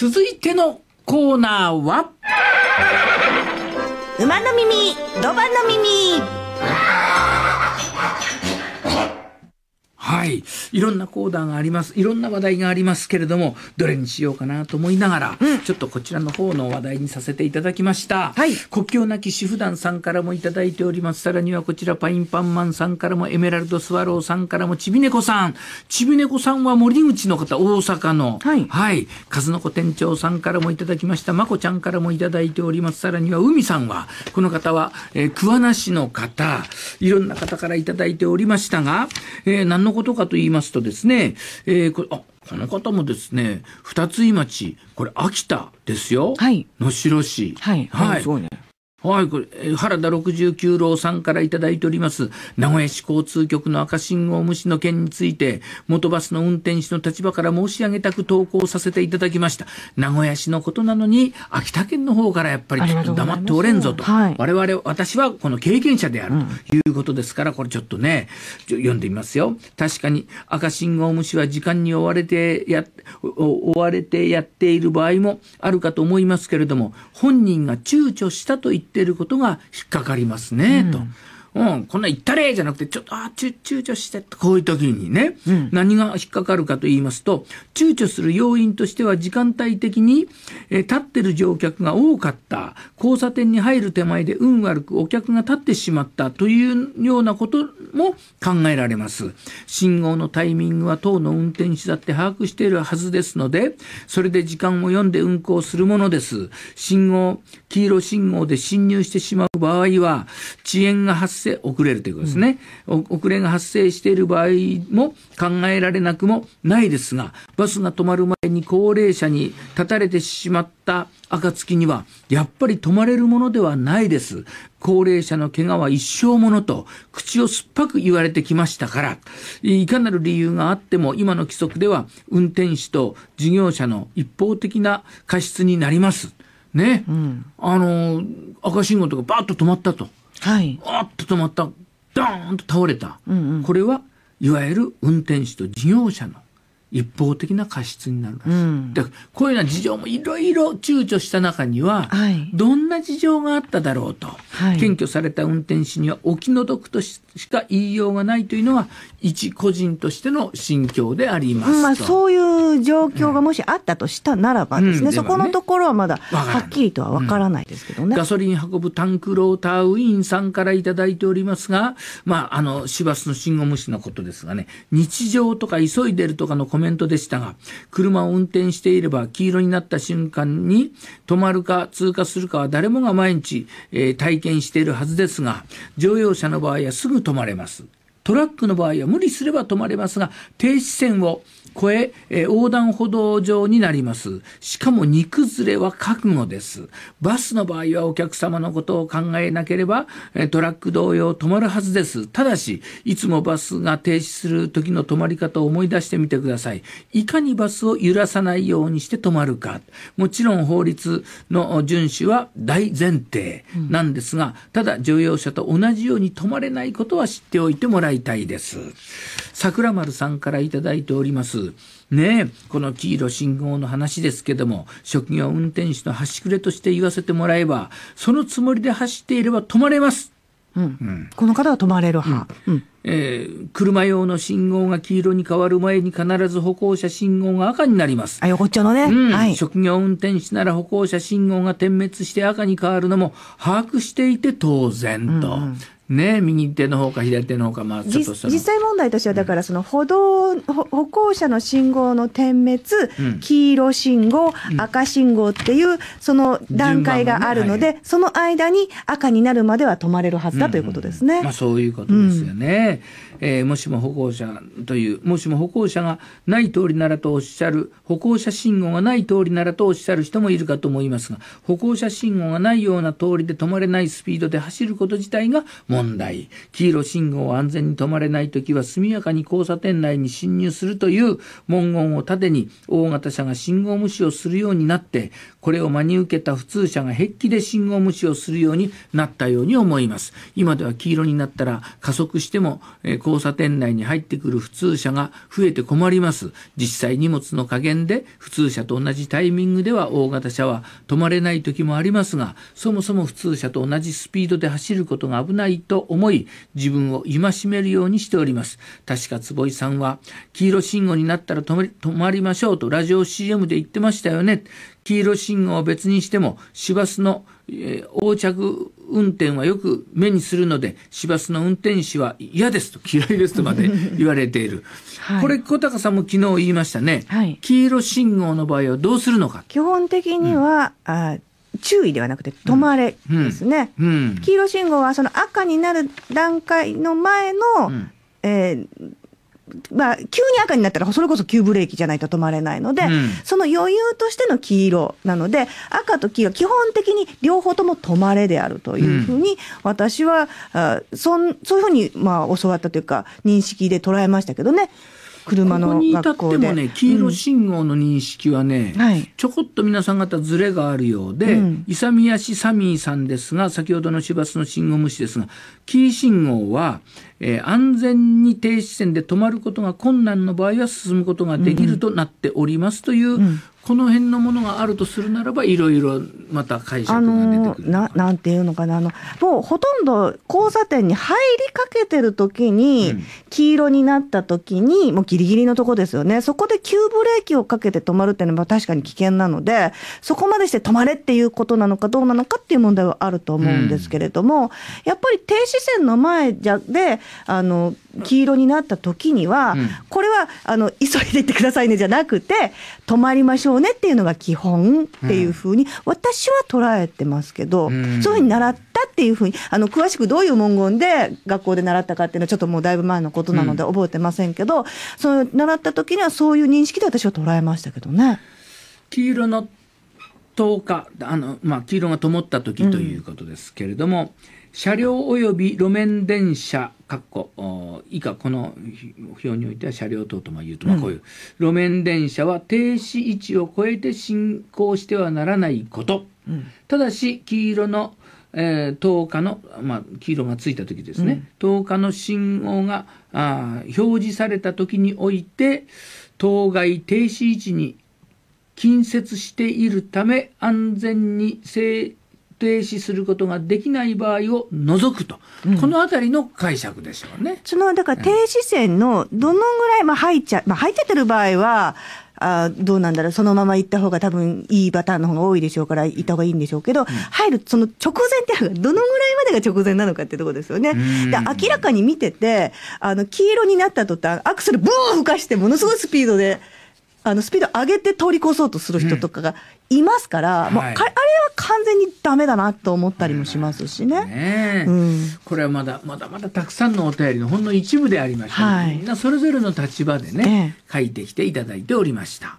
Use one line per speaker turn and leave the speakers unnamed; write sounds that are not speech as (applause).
続いてのコーナーは馬の耳、ロバの耳はい、いろんなコーナーがあります、いろんな話題がありますけれども、どれにしようかなと思いながら、うん、ちょっとこちらの方の話題にさせていただきました。はい、国境なき主婦団さんからもいただいております。さらにはこちらパインパンマンさんからもエメラルドスワローさんからもちびねこさん、ちびねこさんは森口の方、大阪の、はい、はい、数の子店長さんからもいただきました。まこちゃんからもいただいております。さらには海さんは、この方は、えー、桑名市の方、いろんな方からいただいておりましたが、えー、何のことかと言いますとですね、えー、これ、あ、この方もですね、二つ井町、これ秋田ですよ。はい。能代市。はい。はい。はい、すごいね。はい、これ、原田六十九郎さんからいただいております。名古屋市交通局の赤信号無視の件について、元バスの運転手の立場から申し上げたく投稿させていただきました。名古屋市のことなのに、秋田県の方からやっぱりちょっと黙っておれんぞと。とはい、我々、私はこの経験者であるということですから、これちょっとね、読んでみますよ。確かに赤信号無視は時間に追われてや、追われてやっている場合もあるかと思いますけれども、本人が躊躇したと言ってってることが引っかかりますね、うん、と。うん、こんな行ったれじゃなくて、ちょっと、あ、躊躇してって、こういう時にね、うん、何が引っかかるかと言いますと、躊躇する要因としては時間帯的に、え立ってる乗客が多かった、交差点に入る手前で運悪くお客が立ってしまったというようなことも考えられます。信号のタイミングは当の運転手だって把握しているはずですので、それで時間を読んで運行するものです。信号、黄色信号で進入してしまう場合は、遅延が発生し遅れるということですね、うん、遅れが発生している場合も考えられなくもないですが、バスが止まる前に高齢者に立たれてしまった暁には、やっぱり止まれるものではないです。高齢者の怪我は一生ものと、口を酸っぱく言われてきましたから、いかなる理由があっても、今の規則では、運転手と事業者の一方的な過失になります。ね。うん、あの、赤信号とかバーッと止まったと。はい、おっと止まった、ドーンと倒れた、うんうん、これはいわゆる運転手と事業者の一方的な過失になるらしい。うん、だからこういうような事情もいろいろ躊躇した中には、はい、どんな事情があっただろうと。検挙された運転手にはお気の毒としか言いようがないというのは、一個人としての心境でありますまあ、そ
ういう状況がもしあったとしたならばですね、うんうん、そこのところはまだはっきりとは分からないです
けどね。ガソリン運ぶタンクローターウィンさんから頂いておりますが、まあ、あの、市バスの信号無視のことですがね、日常とか急いでるとかのコメントでしたが、車を運転していれば黄色になった瞬間に止まるか通過するかは誰もが毎日、えー、体験見しているはずですが乗用車の場合はすぐ止まれますトラックの場合は無理すれば止まれますが、停止線を越ええ横断歩道上になります。しかも荷崩れは覚悟です。バスの場合はお客様のことを考えなければ、えトラック同様止まるはずです。ただし、いつもバスが停止する時の止まり方を思い出してみてください。いかにバスを揺らさないようにして止まるか。もちろん法律の遵守は大前提なんですが、ただ乗用車と同じように止まれないことは知っておいてもらいいたいです。桜丸さんからいただいております。ねえ、この黄色信号の話ですけども、職業運転手の端くれとして言わせてもらえば、そのつもりで走っていれば止まれます。
うん、うん、この方は止まれる派。うん、うん
えー、車用の信号が黄色に変わる前に必ず歩行者信号が赤になります。
あ、横っちょのね、うんはい、
職業運転士なら歩行者信号が点滅して赤に変わるのも把握していて当然と。うんうんね、右手の方か左手の方か、まあ、実際
問題としては、だから、その歩道、うん、歩行者の信号の点滅、うん、黄色信号、赤信号っていう、その段階があるので、ねはい、その間に赤になるまでは止まれるはずだということですね。まあ、そ
ういうことですよね。えー、もしも歩行者という、もしも歩行者がない通りならとおっしゃる、歩行者信号がない通りならとおっしゃる人もいるかと思いますが、歩行者信号がないような通りで止まれないスピードで走ること自体が問題。黄色信号を安全に止まれないときは速やかに交差点内に進入するという文言を盾に、大型車が信号無視をするようになって、これを真に受けた普通車が壁記で信号無視をするようになったように思います。今では黄色になったら加速しても交差点内に入ってくる普通車が増えて困ります。実際荷物の加減で普通車と同じタイミングでは大型車は止まれない時もありますが、そもそも普通車と同じスピードで走ることが危ないと思い、自分を戒めるようにしております。確か坪井さんは、黄色信号になったら止まりましょうとラジオ CM で言ってましたよね。黄色信号を別にしても、市バスの、えー、横着運転はよく目にするので、市バスの運転士は嫌ですと、嫌いですとまで (laughs) 言われている。はい、これ、小高さんも昨日言いましたね、はい、黄色信号の場合はどうするのか。
基本的には、うん、あ注意ではなくて止まれですね、うんうん、黄色信号はその赤になる段階の前の、えーまあ、急に赤になったら、それこそ急ブレーキじゃないと止まれないので、うん、その余裕としての黄色なので、赤と黄色、基本的に両方とも止まれであるというふうに、私は、あそんそういうふうに、まあ、教わったというか、認識で捉えましたけどね。車のここに至ってもね黄色信号の認識はね、
うんはい、ちょこっと皆さん方ずれがあるようで、うん、勇みしサミーさんですが先ほどの市バスの信号無視ですが黄信号はえー、安全に停止線で止まることが困難の場合は進むことができるとなっておりますという、うんうん、この辺のものがあるとするならばいろいろまた解釈が出
てくるななんていうのかなあのもうほとんど交差点に入りかけてる時に、黄色になった時にもうギリギリのとこですよねそこで急ブレーキをかけて止まるっていうのは確かに危険なのでそこまでして止まれっていうことなのかどうなのかっていう問題はあると思うんですけれども、やっぱり停止線の前じゃであの黄色になった時には、うん、これはあの急いで行ってくださいねじゃなくて止まりましょうねっていうのが基本っていうふうに、私は捉えてますけど、うん、そういうふうに習ったっていうふうにあの詳しくどういう文言で学校で習ったかっていうのはちょっともうだいぶ前のことなので覚えてませんけど、うん、その習った時にはそういう認識で私は捉えましたけどね。
黄色の灯日、あの、まあ、黄色が灯った時ということですけれども。うん車両及び路面電車、かっこ以下、この表においては車両等とまあ言うと、まあこういう、うん、路面電車は停止位置を超えて進行してはならないこと。うん、ただし、黄色の、えー、10日の、まあ、黄色がついた時ですね、うん、10日の信号があ表示された時において、当該停止位置に近接しているため安全に静停止することができない場合を除くと、うん、このあたりの解釈でし
ょうね。そのだから停止線のどのぐらい、まあ、入っちゃ、まあ、入っちゃってる場合は、あどうなんだろう、そのまま行った方が多分いいパターンの方が多いでしょうから、行った方がいいんでしょうけど、うん、入る、その直前ってどのぐらいまでが直前なのかってとこですよね。で、明らかに見てて、あの、黄色になった途端、アクセルブーン吹かして、ものすごいスピードで、あの、スピード上げて通り越そうとする人とかがいますから、うん、もう、はい、あれは完全にダメだなと思ったりもしますしね。
ねうん、これはまだ、まだまだたくさんのお便りのほんの一部でありました、はい、みんなそれぞれの立場でね、ね書いてきていただいておりました。